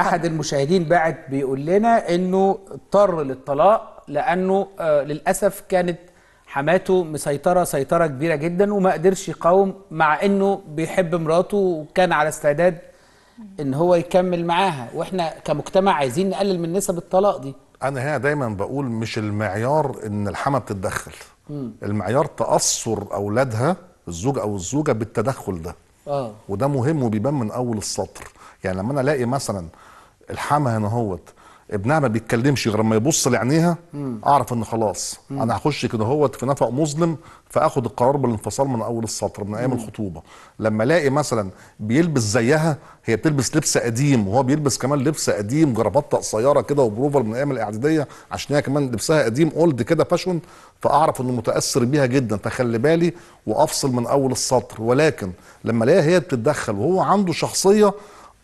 احد المشاهدين بعد بيقول لنا انه اضطر للطلاق لانه آه، للاسف كانت حماته مسيطره سيطره كبيره جدا وما قدرش يقاوم مع انه بيحب مراته وكان على استعداد ان هو يكمل معاها واحنا كمجتمع عايزين نقلل من نسب الطلاق دي انا هنا دايما بقول مش المعيار ان الحما بتتدخل المعيار تاثر اولادها الزوج او الزوجه بالتدخل ده آه. وده مهم وبيبان من اول السطر يعني لما انا الاقي مثلا الحما هنا هوت ابنها ما بيتكلمش غير لما يبص لعينيها اعرف ان خلاص مم. انا هخش كده هوت في نفق مظلم فاخد القرار بالانفصال من اول السطر من ايام الخطوبه لما الاقي مثلا بيلبس زيها هي بتلبس لبس قديم وهو بيلبس كمان لبس قديم جرافطه قصيره كده وبروفر من ايام الاعداديه عشان هي كمان لبسها قديم اولد كده فاشون فاعرف انه متاثر بيها جدا فخلي بالي وافصل من اول السطر ولكن لما الاقي هي بتتدخل وهو عنده شخصيه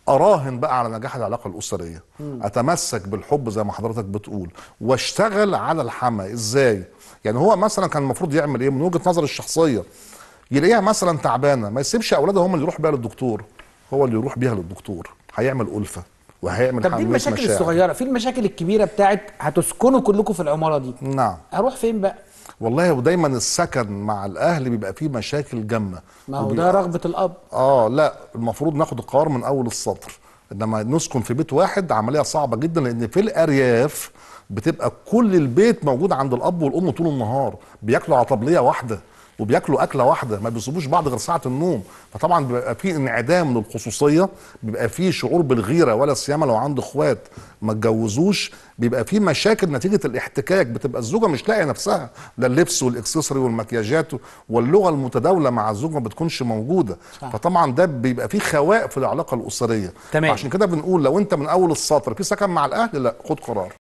اراهن بقى على نجاح العلاقه الاسريه م. اتمسك بالحب زي ما حضرتك بتقول واشتغل على الحما ازاي يعني هو مثلا كان المفروض يعمل ايه من وجهه نظر الشخصيه يلاقيها مثلا تعبانه ما يسيبش اولادها هم اللي يروح بيها للدكتور هو اللي يروح بيها للدكتور هيعمل الفه وهيعمل طب دي المشاكل الصغيره في المشاكل الكبيره بتاعت هتسكنوا كلكم في العماره دي نعم اروح فين بقى والله ودايما السكن مع الاهل بيبقى فيه مشاكل جامه ما هو ده رغبه الاب اه لا المفروض ناخد القرار من اول السطر انما نسكن في بيت واحد عمليه صعبه جدا لان في الارياف بتبقى كل البيت موجود عند الاب والام طول النهار بياكلوا على طبليه واحده وبياكلوا اكله واحده ما بيسيبوش بعض غير ساعه النوم فطبعا بيبقى في انعدام للخصوصيه بيبقى في شعور بالغيره ولا سيما لو عنده اخوات ما اتجوزوش بيبقى في مشاكل نتيجه الاحتكاك بتبقى الزوجه مش لاقيه نفسها لا اللبس والاكسسوري والمكياجات واللغه المتداوله مع الزوجه ما بتكونش موجوده صح. فطبعا ده بيبقى في خواء في العلاقه الاسريه تمام. عشان كده بنقول لو انت من اول السطر في سكن مع الاهل لا خد قرار